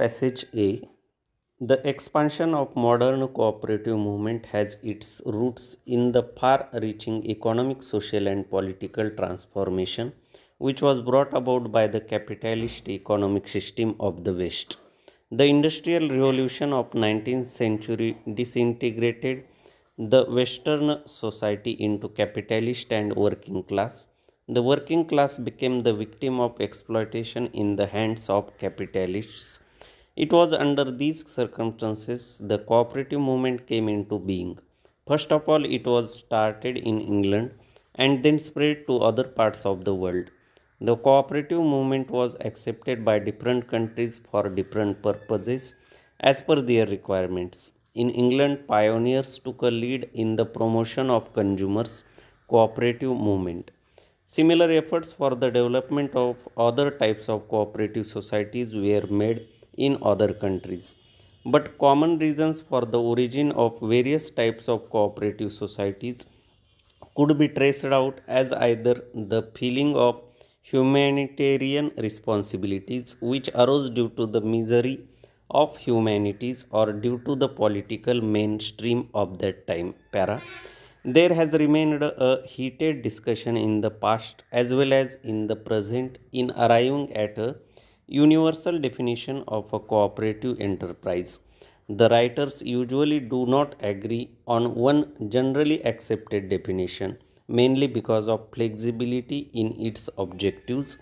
Passage A The expansion of modern cooperative movement has its roots in the far reaching economic, social, and political transformation which was brought about by the capitalist economic system of the West. The Industrial Revolution of 19th century disintegrated the Western society into capitalist and working class. The working class became the victim of exploitation in the hands of capitalists it was under these circumstances the cooperative movement came into being. First of all, it was started in England and then spread to other parts of the world. The cooperative movement was accepted by different countries for different purposes as per their requirements. In England, pioneers took a lead in the promotion of consumers' cooperative movement. Similar efforts for the development of other types of cooperative societies were made in other countries. But common reasons for the origin of various types of cooperative societies could be traced out as either the feeling of humanitarian responsibilities which arose due to the misery of humanities or due to the political mainstream of that time para there has remained a heated discussion in the past as well as in the present in arriving at a universal definition of a cooperative enterprise. The writers usually do not agree on one generally accepted definition, mainly because of flexibility in its objectives.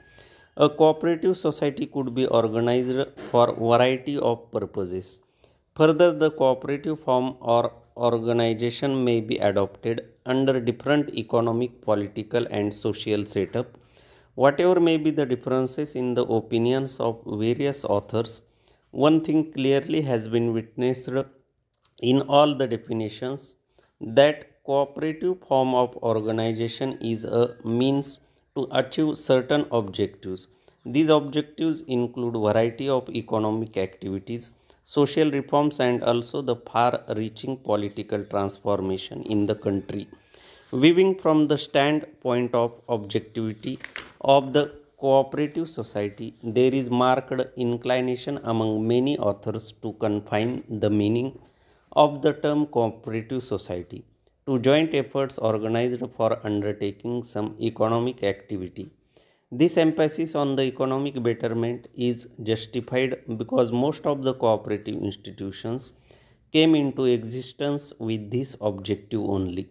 A cooperative society could be organized for variety of purposes. Further, the cooperative form or organization may be adopted under different economic, political and social setup Whatever may be the differences in the opinions of various authors, one thing clearly has been witnessed in all the definitions that cooperative form of organization is a means to achieve certain objectives. These objectives include variety of economic activities, social reforms and also the far-reaching political transformation in the country. Viewing from the standpoint of objectivity, of the cooperative society, there is marked inclination among many authors to confine the meaning of the term cooperative society to joint efforts organized for undertaking some economic activity. This emphasis on the economic betterment is justified because most of the cooperative institutions came into existence with this objective only.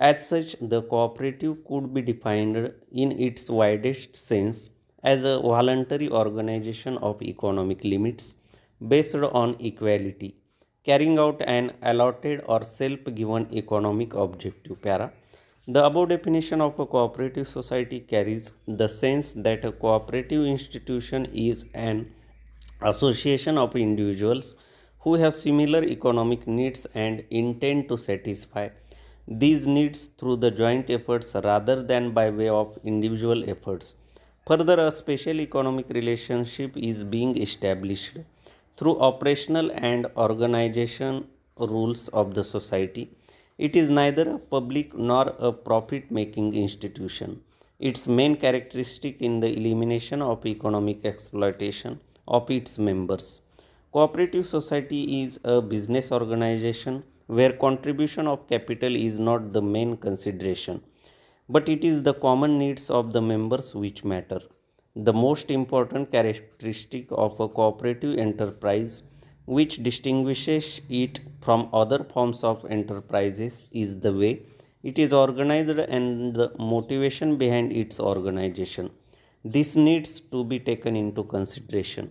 As such, the cooperative could be defined in its widest sense as a voluntary organization of economic limits based on equality, carrying out an allotted or self given economic objective. Para. The above definition of a cooperative society carries the sense that a cooperative institution is an association of individuals who have similar economic needs and intend to satisfy these needs through the joint efforts rather than by way of individual efforts. Further, a special economic relationship is being established through operational and organization rules of the society. It is neither a public nor a profit making institution. Its main characteristic in the elimination of economic exploitation of its members. Cooperative society is a business organization where contribution of capital is not the main consideration, but it is the common needs of the members which matter. The most important characteristic of a cooperative enterprise, which distinguishes it from other forms of enterprises, is the way it is organized and the motivation behind its organization. This needs to be taken into consideration.